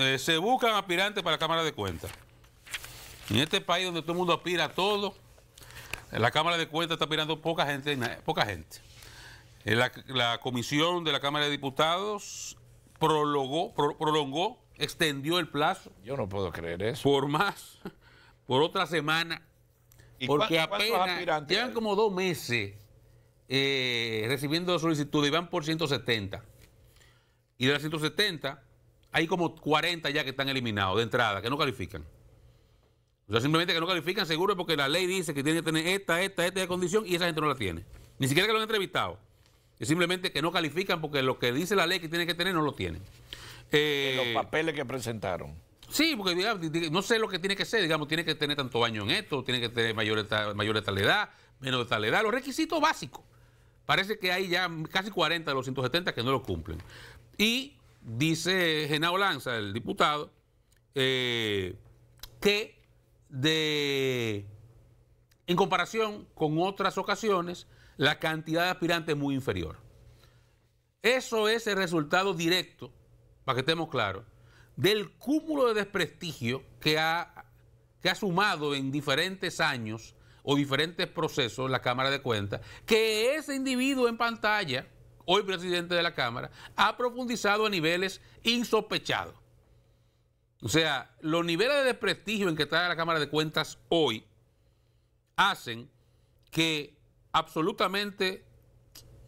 Eh, se buscan aspirantes para la Cámara de Cuentas. En este país donde todo el mundo aspira a todo, eh, la Cámara de Cuentas está aspirando poca gente. Poca gente. Eh, la, comisión de la Cámara de Diputados prolongó, extendió el plazo. Yo no puedo creer eso. Por más, por otra semana. porque apenas llevan como dos meses recibiendo solicitudes y van por 170. Y de las 170, hay como 40 ya que están eliminados de entrada, que no califican. O sea, simplemente que no califican seguro porque la ley dice que tiene que tener esta, esta, esta condición y esa gente no la tiene. Ni siquiera que lo han entrevistado. Es simplemente que no califican porque lo que dice la ley que tiene que tener no lo tienen. los eh, papeles que presentaron. Sí, porque no sé lo que tiene que ser, digamos, tiene que tener tanto baño en esto, tiene que tener mayor, mayor de tal edad, menos de tal edad, los requisitos básicos. Parece que hay ya casi 40 de los 170 que no lo cumplen. Y dice Genao Lanza, el diputado, eh, que en comparación con otras ocasiones, la cantidad de aspirantes es muy inferior. Eso es el resultado directo, para que estemos claros, del cúmulo de desprestigio que ha, que ha sumado en diferentes años o diferentes procesos la Cámara de Cuentas, que ese individuo en pantalla hoy presidente de la Cámara, ha profundizado a niveles insospechados. O sea, los niveles de prestigio en que está la Cámara de Cuentas hoy hacen que absolutamente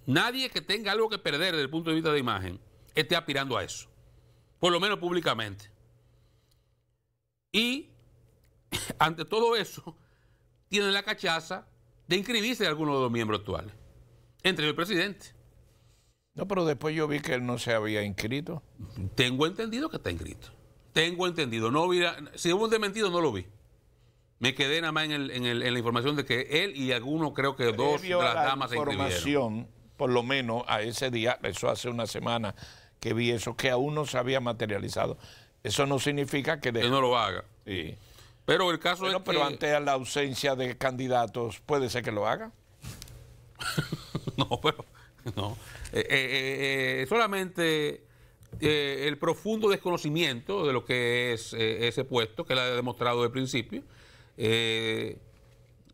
nadie que tenga algo que perder desde el punto de vista de imagen esté aspirando a eso, por lo menos públicamente. Y ante todo eso, tienen la cachaza de inscribirse algunos de los miembros actuales, entre el presidente. No, pero después yo vi que él no se había inscrito. Tengo entendido que está inscrito. Tengo entendido. No vi, si hubo un dementido, no lo vi. Me quedé nada más en, la información de que él y algunos, creo que dos de las damas se inscribieron. por lo menos a ese día, eso hace una semana que vi eso, que aún no se había materializado. Eso no significa que... Él no lo haga. Sí. Pero el caso es. es pero ante la ausencia de candidatos, ¿puede ser que lo haga? no, pero... ¿no? Eh, eh, eh, solamente el profundo desconocimiento de lo que es ese puesto, que él ha demostrado de principio. él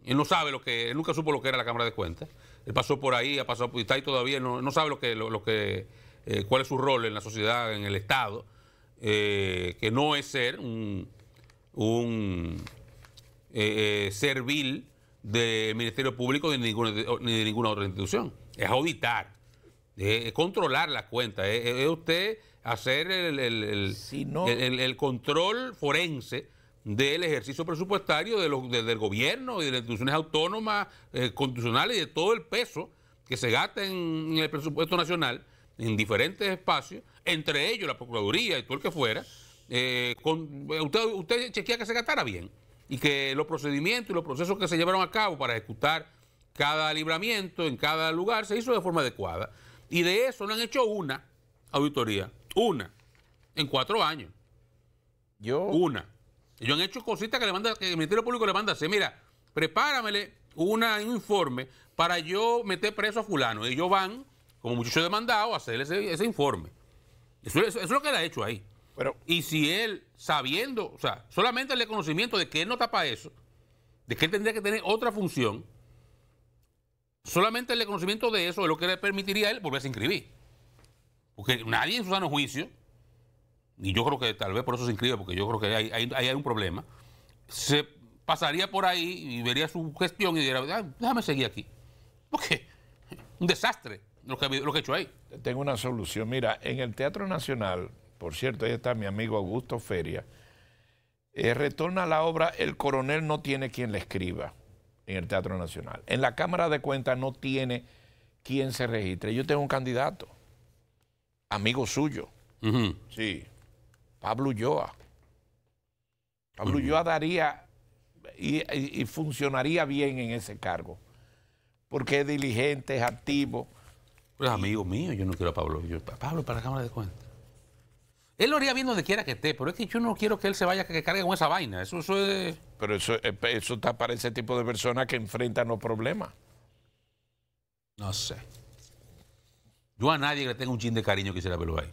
no sabe lo que, nunca supo lo que era la Cámara de Cuentas. Él pasó por ahí, ha pasado, por ahí todavía, no, sabe lo que, lo, que cuál es su rol en la sociedad, en el Estado, que no es ser un, servil de Ministerio Público ni de ninguna otra institución es auditar, es controlar la cuenta, es, usted hacer el, control forense del ejercicio presupuestario de del gobierno y de las instituciones autónomas, eh, constitucionales y de todo el peso que se gasta en, el presupuesto nacional en diferentes espacios, entre ellos la Procuraduría y todo el que fuera, eh, eh, usted, usted chequea que se gastara bien y que los procedimientos y los procesos que se llevaron a cabo para ejecutar cada libramiento, en cada lugar, se hizo de forma adecuada. Y de eso no han hecho una auditoría, una, en cuatro años. Yo. Una. Ellos han hecho cositas que, le manda, que el Ministerio Público le manda a Mira, prepáramele un informe para yo meter preso a fulano. Ellos van, como muchachos demandados, a hacer ese, ese informe. Eso, es lo que él ha hecho ahí. Pero, y si él, sabiendo, o sea, solamente el conocimiento de que él no tapa eso, de que él tendría que tener otra función, Solamente el reconocimiento de eso es lo que le permitiría a él volverse a inscribir. Porque nadie en su sano juicio, y yo creo que tal vez por eso se inscribe, porque yo creo que ahí hay, un problema, se pasaría por ahí y vería su gestión y diría, ah, déjame seguir aquí. Porque un desastre lo que, lo hecho ahí. Tengo una solución. Mira, en el Teatro Nacional, por cierto, ahí está mi amigo Augusto Feria, eh, retorna la obra El coronel no tiene quien le escriba en el Teatro Nacional. En la Cámara de Cuentas no tiene quien se registre. Yo tengo un candidato, amigo suyo, sí, Pablo Ulloa. Pablo Ulloa daría y, funcionaría bien en ese cargo, porque es diligente, es activo. Pues amigo mío, yo no quiero a Pablo. Yo, Pablo, para la Cámara de Cuentas. Él lo haría bien donde quiera que esté, pero es que yo no quiero que él se vaya, que, que cargue con esa vaina. eso es... Pero eso, eh, eso está para ese tipo de personas que enfrentan los problemas. No sé. Yo a nadie que le tenga un chin de cariño quisiera verlo ahí.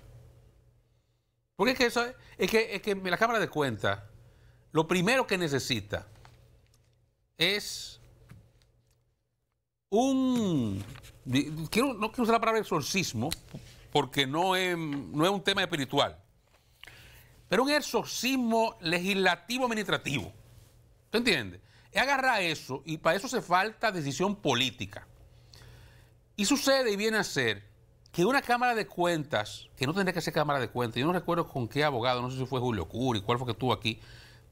Porque es que eso es que, la Cámara de Cuentas lo primero que necesita es un no quiero usar la palabra exorcismo porque no no es un tema espiritual. Pero un exorcismo legislativo administrativo. ¿Tú entiendes? Es eso y para eso se falta decisión política. Y sucede y viene a ser que una Cámara de Cuentas, que no tendría que ser Cámara de Cuentas, yo no recuerdo con qué abogado, no sé si fue Julio Curi, cuál fue que estuvo aquí,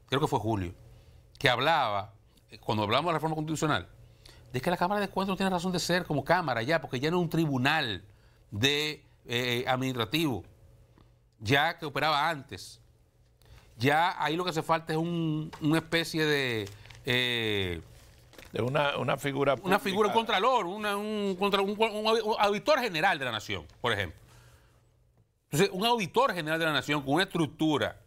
creo que fue Julio, que hablaba, eh, cuando hablamos de la reforma constitucional, de que la Cámara de Cuentas no tiene razón de ser como Cámara ya, porque ya no es un tribunal de eh, administrativo, ya que operaba antes. Ya ahí lo que hace falta es una especie de... Eh, de una, figura Una figura, contralor, una, un, contra, auditor general de la nación, por ejemplo. Entonces, un auditor general de la nación con una estructura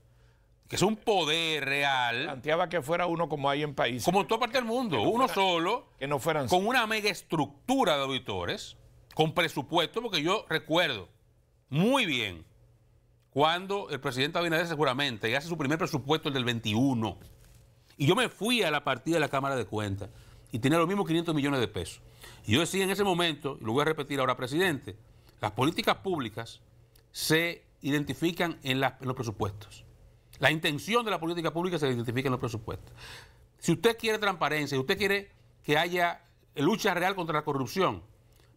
que es un poder real. Planteaba que fuera uno como hay en países. Como en toda parte del mundo, uno solo. Que no fueran. Con una mega estructura de auditores, con presupuesto, porque yo recuerdo muy bien cuando el presidente Abinader seguramente hace su primer presupuesto, el del 21. Y yo me fui a la partida de la Cámara de Cuentas y tenía los mismos 500 millones de pesos. Y yo decía en ese momento, y lo voy a repetir ahora, presidente, las políticas públicas se identifican en, en los presupuestos. La intención de la política pública se identifica en los presupuestos. Si usted quiere transparencia, si usted quiere que haya lucha real contra la corrupción,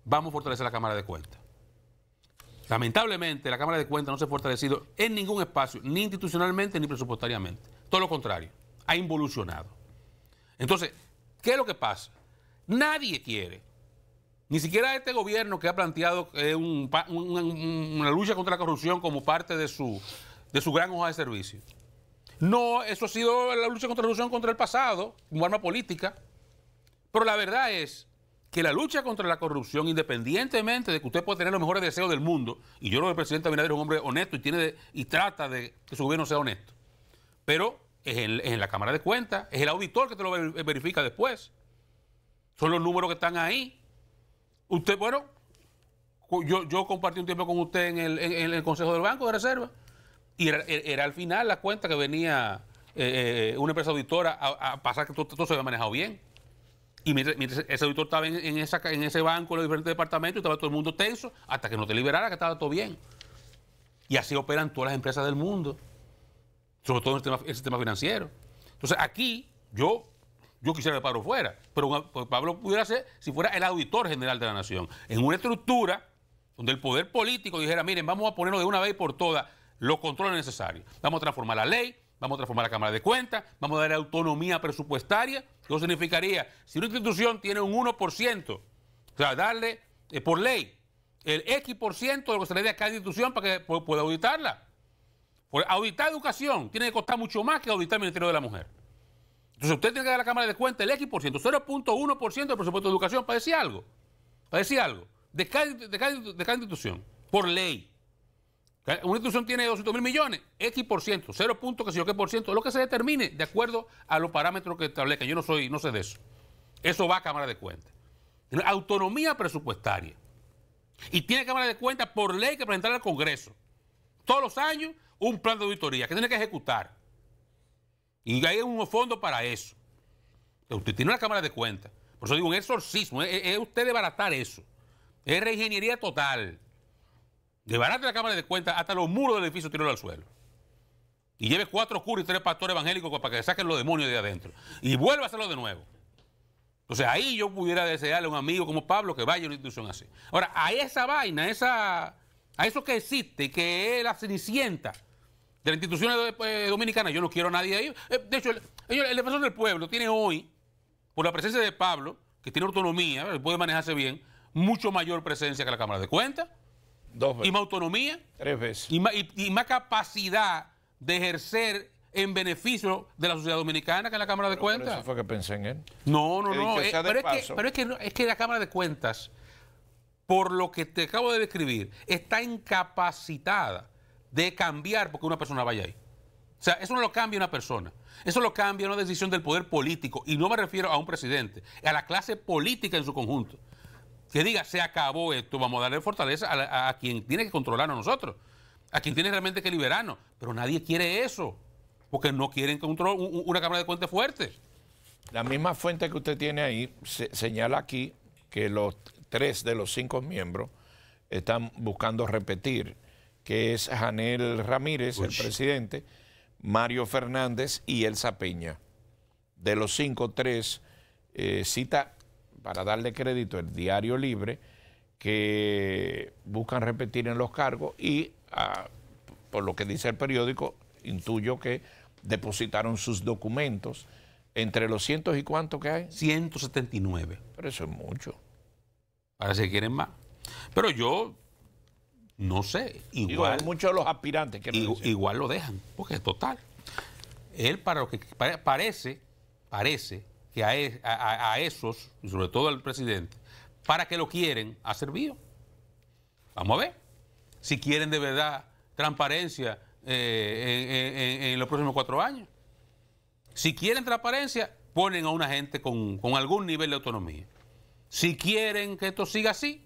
vamos a fortalecer la Cámara de Cuentas. Lamentablemente, la Cámara de Cuentas no se ha fortalecido en ningún espacio, ni institucionalmente ni presupuestariamente. Todo lo contrario, ha involucionado. Entonces, ¿qué es lo que pasa? Nadie quiere, ni siquiera este gobierno que ha planteado eh, una lucha contra la corrupción como parte de su, de su gran hoja de servicio. No, eso ha sido la lucha contra la corrupción contra el pasado, como arma política. Pero la verdad es que la lucha contra la corrupción, independientemente de que usted pueda tener los mejores deseos del mundo, y yo creo que el presidente Abinader es un hombre honesto y, tiene y trata de que su gobierno sea honesto, pero es en, la Cámara de Cuentas, es el auditor que te lo verifica después, son los números que están ahí. Usted, bueno, yo, compartí un tiempo con usted en el, Consejo del Banco de Reserva, y era, al final la cuenta que venía eh, eh, una empresa auditora a, pasar que todo, todo se había manejado bien. Y mientras, ese auditor estaba en, ese banco, en los diferentes departamentos, estaba todo el mundo tenso hasta que no te liberara, que estaba todo bien. Y así operan todas las empresas del mundo, sobre todo en el sistema, financiero. Entonces aquí yo yo quisiera que Pablo fuera, pero pues, Pablo pudiera ser si fuera el auditor general de la nación, en una estructura donde el poder político dijera, miren, vamos a ponernos de una vez por todas los controles necesarios, vamos a transformar la ley, vamos a transformar la Cámara de Cuentas, vamos a dar autonomía presupuestaria ¿Qué significaría, si una institución tiene un 1%, o sea, darle eh, por ley el X% de lo que se le dé a cada institución para que pueda auditarla. Por auditar educación tiene que costar mucho más que auditar el Ministerio de la Mujer. Entonces usted tiene que dar a la Cámara de Cuentas el X%, 0.1% del presupuesto de educación para decir algo, para decir algo, de de cada institución, por ley. Una institución tiene 200 mil millones, X por ciento, 0 que sé yo qué por ciento, lo que se determine de acuerdo a los parámetros que establezca. Yo no soy, no sé de eso. Eso va a Cámara de Cuentas. Autonomía presupuestaria. Y tiene Cámara de Cuentas por ley que presentar al Congreso. Todos los años un plan de auditoría que tiene que ejecutar. Y hay unos fondos para eso. Usted tiene una Cámara de Cuentas. Por eso digo, un exorcismo, es, es usted debaratar eso. Es reingeniería total. ...debarate la Cámara de Cuentas hasta los muros del edificio tirarlo al suelo. Y lleve cuatro curas y tres pastores evangélicos para que saquen los demonios de adentro. Y vuelva a hacerlo de nuevo. ...o sea ahí yo pudiera desearle a un amigo como Pablo que vaya a una institución así. Ahora, a esa vaina, a esa, a eso que existe, que es la cenicienta de la institución eh, dominicana... yo no quiero a nadie ahí. Eh, de hecho, el, el, defensor del pueblo tiene hoy, por la presencia de Pablo, que tiene autonomía, puede manejarse bien, mucho mayor presencia que la Cámara de Cuentas. Y más autonomía. Tres veces. Y más, capacidad de ejercer en beneficio de la sociedad dominicana que en la Cámara de Cuentas. Eso fue que pensé en él. No, no, no. Eh, pero, es que, es que la Cámara de Cuentas, por lo que te acabo de describir, está incapacitada de cambiar porque una persona vaya ahí. O sea, eso no lo cambia una persona. Eso lo cambia una decisión del poder político. Y no me refiero a un presidente, a la clase política en su conjunto que diga se acabó esto, vamos a darle fortaleza a, quien tiene que controlarnos nosotros, a quien tiene realmente que liberarnos. Pero nadie quiere eso, porque no quieren control, una Cámara de Cuentas fuerte. La misma fuente que usted tiene ahí señala aquí que los tres de los cinco miembros están buscando repetir, que es Janel Ramírez, el presidente, Mario Fernández y Elsa Peña. De los cinco, tres eh, cita para darle crédito el diario libre, que buscan repetir en los cargos y, ah, por lo que dice el periódico, intuyo que depositaron sus documentos entre los cientos y cuántos que hay. 179. Pero eso es mucho. Ahora se quieren más. Pero yo no sé. Igual. muchos de los aspirantes que igual, lo dejan, porque es total. Él, para lo que parece, parece a, esos, y sobre todo al presidente, para que lo quieren ha servido. Vamos a ver. Si quieren de verdad transparencia eh, en, los próximos cuatro años. Si quieren transparencia, ponen a una gente con, algún nivel de autonomía. Si quieren que esto siga así,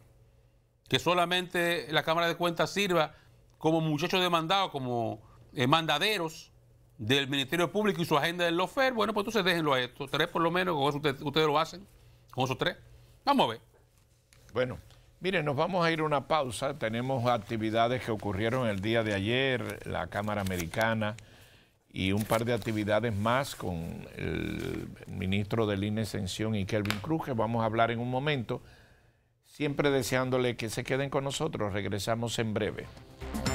que solamente la Cámara de Cuentas sirva como muchachos demandados, como eh, mandaderos del Ministerio Público y su agenda del lofer, bueno, pues entonces déjenlo a estos tres por lo menos, con eso ustedes lo hacen, con esos tres. Vamos a ver. Bueno, miren, nos vamos a ir a una pausa. Tenemos actividades que ocurrieron el día de ayer, la Cámara Americana y un par de actividades más con el ministro de línea Extensión y Kelvin Cruz, que vamos a hablar en un momento. Siempre deseándole que se queden con nosotros. Regresamos en breve.